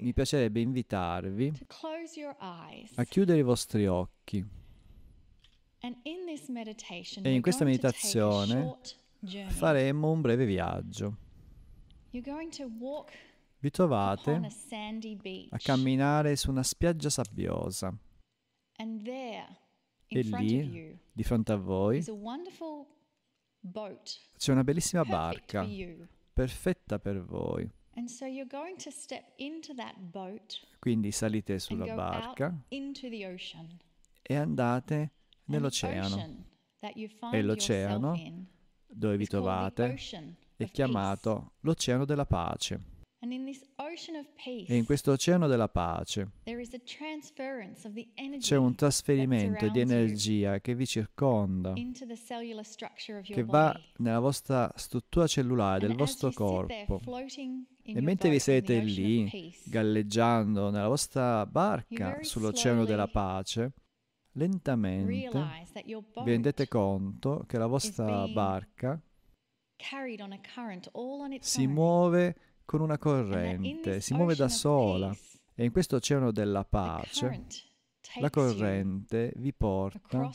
Mi piacerebbe invitarvi a chiudere i vostri occhi. E in questa meditazione faremo un breve viaggio. Vi trovate a camminare su una spiaggia sabbiosa. E lì, di fronte a voi, c'è una bellissima barca, perfetta per voi. Quindi salite sulla barca e andate nell'oceano. E l'oceano dove vi trovate è chiamato l'oceano della pace. E in questo oceano della pace c'è un trasferimento di energia che vi circonda, che va nella vostra struttura cellulare del vostro corpo. E mentre vi siete lì, galleggiando nella vostra barca sull'oceano della pace, lentamente vi rendete conto che la vostra barca si muove con una corrente, si muove da sola e in questo oceano della pace la corrente vi porta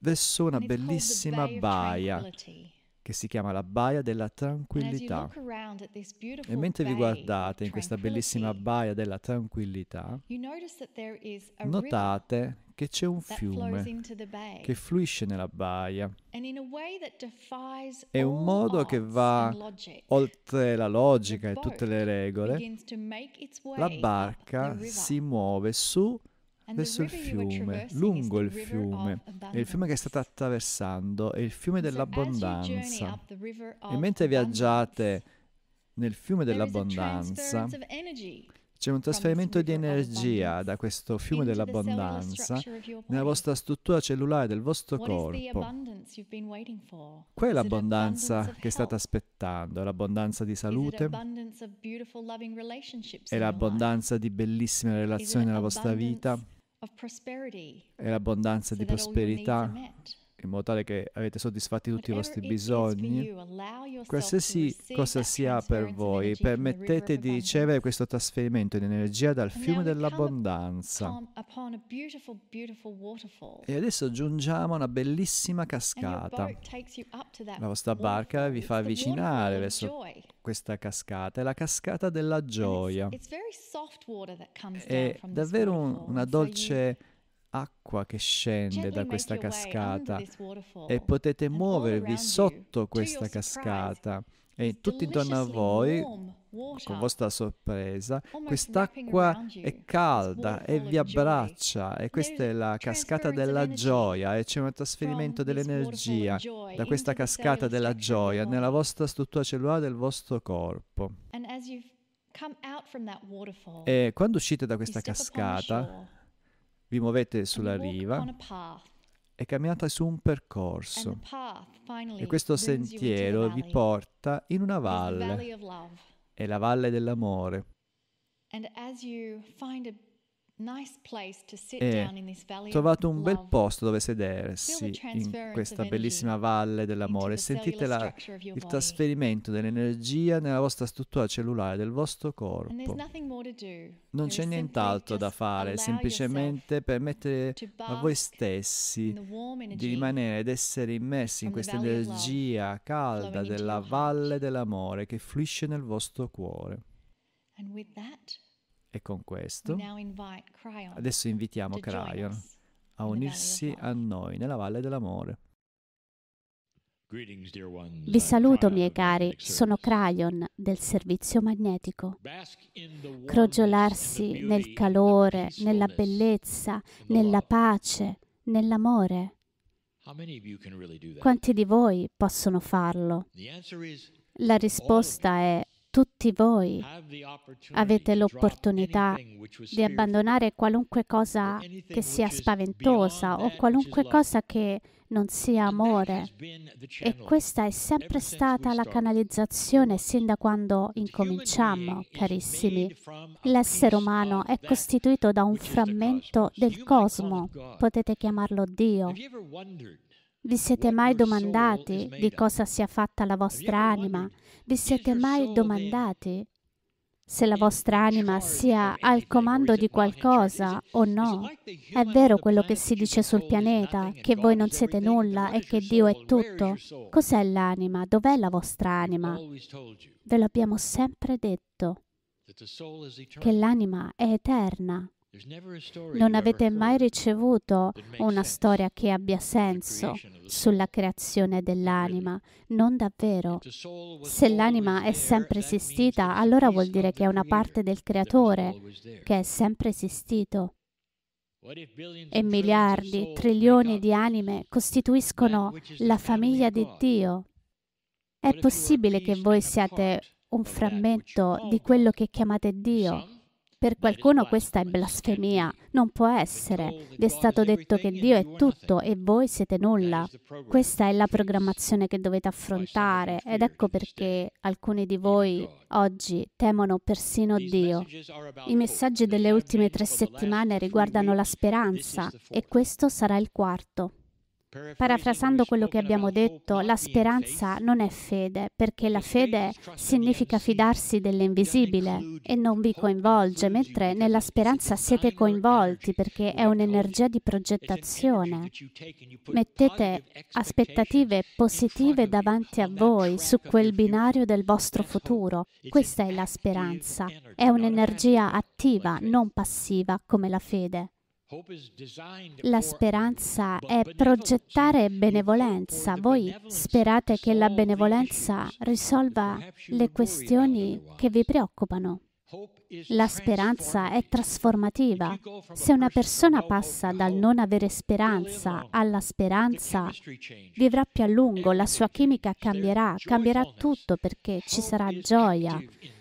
verso una bellissima baia che si chiama la baia della tranquillità. E mentre vi guardate in questa bellissima baia della tranquillità, notate che c'è un fiume che fluisce nella baia. È un modo che va oltre la logica e tutte le regole. La barca si muove su verso il fiume, lungo il fiume, è il fiume che state attraversando, è il fiume dell'abbondanza. E mentre viaggiate nel fiume dell'abbondanza c'è un trasferimento di energia da questo fiume dell'abbondanza nella vostra struttura cellulare del vostro corpo. Qual è l'abbondanza che state aspettando? È l'abbondanza di salute? È l'abbondanza di bellissime relazioni nella vostra vita? È l'abbondanza di prosperità? in modo tale che avete soddisfatti tutti i vostri bisogni. Qualsiasi cosa sia per voi, permettete di ricevere questo trasferimento di energia dal fiume dell'abbondanza. E adesso giungiamo a una bellissima cascata. La vostra barca vi fa avvicinare verso questa cascata, è la cascata della gioia. È davvero una dolce acqua che scende da questa cascata e potete muovervi sotto questa cascata e tutti intorno a voi, con vostra sorpresa, quest'acqua è calda e vi abbraccia e questa è la cascata della gioia e c'è un trasferimento dell'energia da questa cascata della gioia nella vostra struttura cellulare del vostro corpo. E quando uscite da questa cascata, vi muovete sulla riva e camminate su un percorso. E questo sentiero vi porta in una valle. È la valle dell'amore e trovate un bel posto dove sedersi in questa bellissima valle dell'amore sentite la, il trasferimento dell'energia nella vostra struttura cellulare del vostro corpo. Non c'è nient'altro da fare, semplicemente permettere a voi stessi di rimanere ed essere immersi in questa energia calda della valle dell'amore che fluisce nel vostro cuore. And with that, e con questo adesso invitiamo Cryon a unirsi a noi nella Valle dell'Amore. Vi saluto miei cari, sono Cryon del servizio magnetico. Crogiolarsi nel calore, nella bellezza, nella pace, nell'amore. Quanti di voi possono farlo? La risposta è tutti voi avete l'opportunità di abbandonare qualunque cosa che sia spaventosa o qualunque cosa che non sia amore. E questa è sempre stata la canalizzazione sin da quando incominciamo, carissimi. L'essere umano è costituito da un frammento del cosmo, potete chiamarlo Dio. Vi siete mai domandati di cosa sia fatta la vostra anima? Vi siete mai domandati se la vostra anima sia al comando di qualcosa o no? È vero quello che si dice sul pianeta, che voi non siete nulla e che Dio è tutto. Cos'è l'anima? Dov'è la vostra anima? Ve lo abbiamo sempre detto, che l'anima è eterna. Non avete mai ricevuto una storia che abbia senso sulla creazione dell'anima, non davvero. Se l'anima è sempre esistita, allora vuol dire che è una parte del creatore che è sempre esistito. E miliardi, trilioni di anime costituiscono la famiglia di Dio. È possibile che voi siate un frammento di quello che chiamate Dio. Per qualcuno questa è blasfemia, non può essere. Vi è stato detto che Dio è tutto e voi siete nulla. Questa è la programmazione che dovete affrontare ed ecco perché alcuni di voi oggi temono persino Dio. I messaggi delle ultime tre settimane riguardano la speranza e questo sarà il quarto. Parafrasando quello che abbiamo detto, la speranza non è fede, perché la fede significa fidarsi dell'invisibile e non vi coinvolge, mentre nella speranza siete coinvolti perché è un'energia di progettazione. Mettete aspettative positive davanti a voi su quel binario del vostro futuro. Questa è la speranza. È un'energia attiva, non passiva come la fede. La speranza è progettare benevolenza. Voi sperate che la benevolenza risolva le questioni che vi preoccupano. La speranza è trasformativa. Se una persona passa dal non avere speranza alla speranza, vivrà più a lungo, la sua chimica cambierà, cambierà tutto perché ci sarà gioia.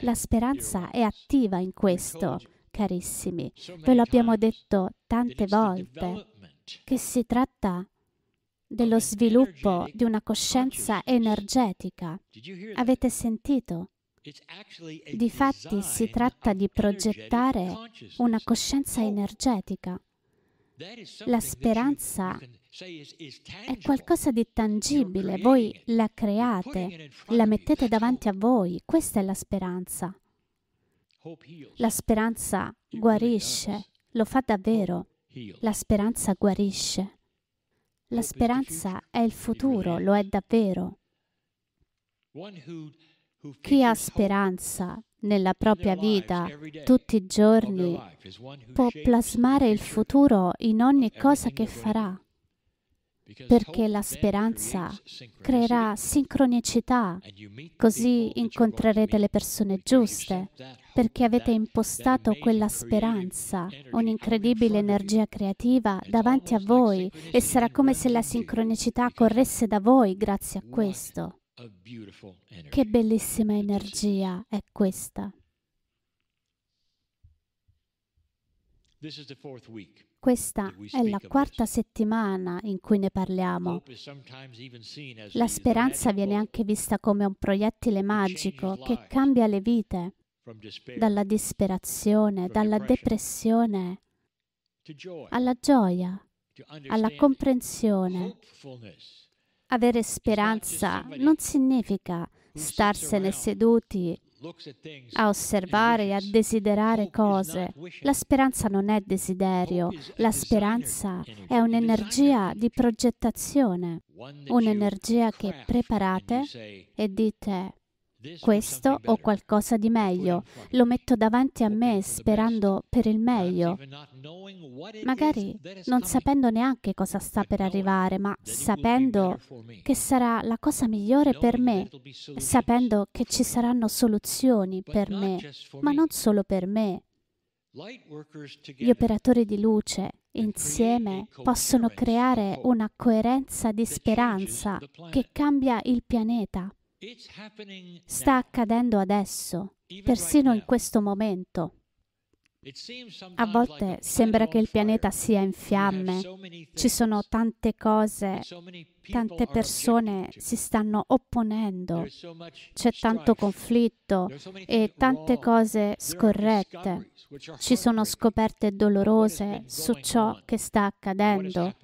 La speranza è attiva in questo carissimi, ve lo abbiamo detto tante volte, che si tratta dello sviluppo di una coscienza energetica. Avete sentito? Difatti si tratta di progettare una coscienza energetica. La speranza è qualcosa di tangibile, voi la create, la mettete davanti a voi, questa è la speranza. La speranza guarisce, lo fa davvero. La speranza guarisce. La speranza è il futuro, lo è davvero. Chi ha speranza nella propria vita tutti i giorni può plasmare il futuro in ogni cosa che farà perché la speranza creerà sincronicità, così incontrerete le persone giuste, perché avete impostato quella speranza, un'incredibile energia creativa davanti a voi e sarà come se la sincronicità corresse da voi grazie a questo. Che bellissima energia è questa. This is the fourth week. Questa è la quarta settimana in cui ne parliamo. La speranza viene anche vista come un proiettile magico che cambia le vite dalla disperazione, dalla depressione alla gioia, alla comprensione. Avere speranza non significa starsene seduti a osservare e a desiderare cose. La speranza non è desiderio, la speranza è un'energia di progettazione, un'energia che preparate e dite questo o qualcosa di meglio. Lo metto davanti a me sperando per il meglio, magari non sapendo neanche cosa sta per arrivare, ma sapendo che sarà la cosa migliore per me, sapendo che ci saranno soluzioni per me, ma non solo per me. Gli operatori di luce insieme possono creare una coerenza di speranza che cambia il pianeta Sta accadendo adesso, persino in questo momento. A volte sembra che il pianeta sia in fiamme, ci sono tante cose, tante persone si stanno opponendo, c'è tanto conflitto e tante cose scorrette, ci sono scoperte dolorose su ciò che sta accadendo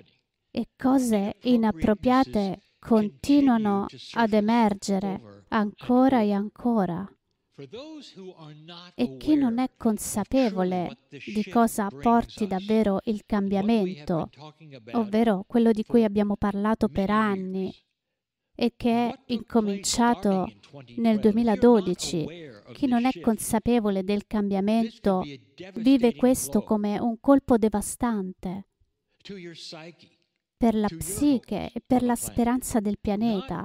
e cose inappropriate continuano ad emergere ancora e ancora. E chi non è consapevole di cosa porti davvero il cambiamento, ovvero quello di cui abbiamo parlato per anni e che è incominciato nel 2012, chi non è consapevole del cambiamento vive questo come un colpo devastante per la psiche e per la speranza del pianeta,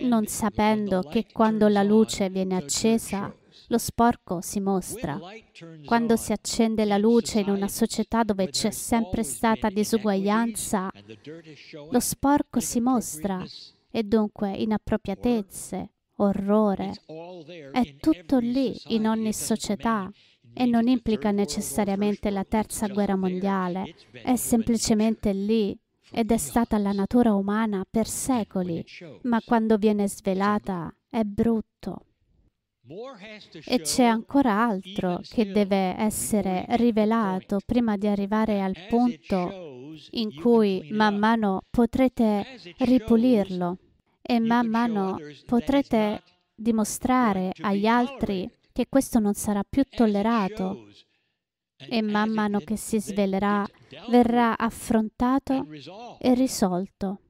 non sapendo che quando la luce viene accesa, lo sporco si mostra. Quando si accende la luce in una società dove c'è sempre stata disuguaglianza, lo sporco si mostra e dunque inappropriatezze, orrore. È tutto lì in ogni società e non implica necessariamente la terza guerra mondiale, è semplicemente lì ed è stata la natura umana per secoli, ma quando viene svelata è brutto. E c'è ancora altro che deve essere rivelato prima di arrivare al punto in cui man mano potrete ripulirlo e man mano potrete dimostrare agli altri che questo non sarà più tollerato e man mano che si svelerà verrà affrontato e risolto.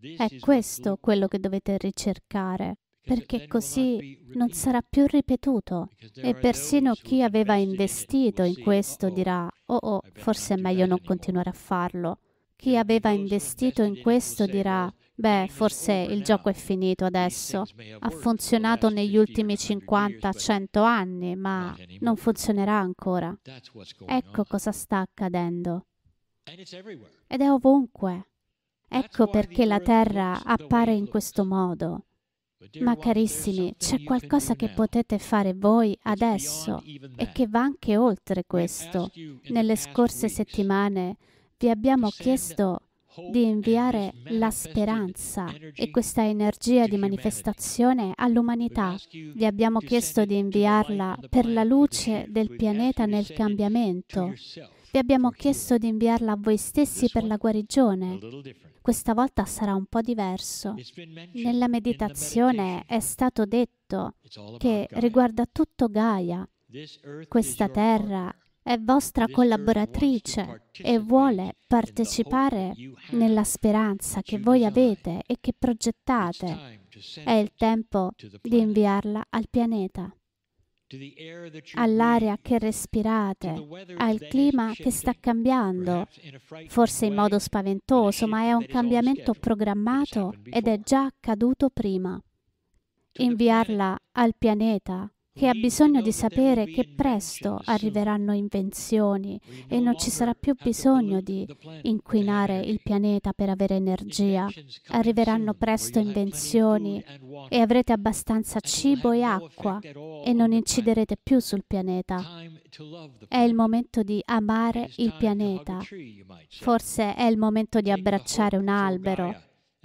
È questo quello che dovete ricercare, perché così non sarà più ripetuto e persino chi aveva investito in questo dirà, oh oh, forse è meglio non continuare a farlo. Chi aveva investito in questo dirà, Beh, forse il gioco è finito adesso. Ha funzionato negli ultimi 50-100 anni, ma non funzionerà ancora. Ecco cosa sta accadendo. Ed è ovunque. Ecco perché la Terra appare in questo modo. Ma carissimi, c'è qualcosa che potete fare voi adesso e che va anche oltre questo. Nelle scorse settimane vi abbiamo chiesto di inviare la speranza e questa energia di manifestazione all'umanità. Vi abbiamo chiesto di inviarla per la luce del pianeta nel cambiamento. Vi abbiamo chiesto di inviarla a voi stessi per la guarigione. Questa volta sarà un po' diverso. Nella meditazione è stato detto che riguarda tutto Gaia. Questa terra è vostra collaboratrice e vuole partecipare nella speranza che voi avete e che progettate. È il tempo di inviarla al pianeta, all'aria che respirate, al clima che sta cambiando, forse in modo spaventoso, ma è un cambiamento programmato ed è già accaduto prima. Inviarla al pianeta che ha bisogno di sapere che presto arriveranno invenzioni e non ci sarà più bisogno di inquinare il pianeta per avere energia. Arriveranno presto invenzioni e avrete abbastanza cibo e acqua e non inciderete più sul pianeta. È il momento di amare il pianeta. Forse è il momento di abbracciare un albero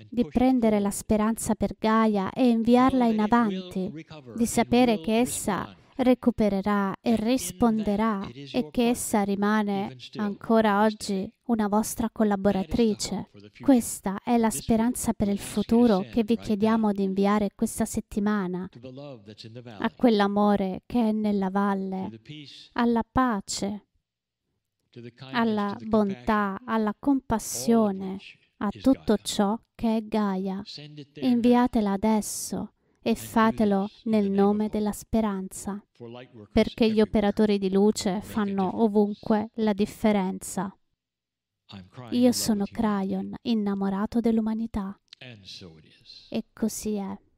di prendere la speranza per Gaia e inviarla in avanti, di sapere che essa recupererà e risponderà e che essa rimane ancora oggi una vostra collaboratrice. Questa è la speranza per il futuro che vi chiediamo di inviare questa settimana a quell'amore che è nella valle, alla pace, alla bontà, alla compassione a tutto ciò che è Gaia. Inviatela adesso e fatelo nel nome della speranza, perché gli operatori di luce fanno ovunque la differenza. Io sono Cryon, innamorato dell'umanità. E così è.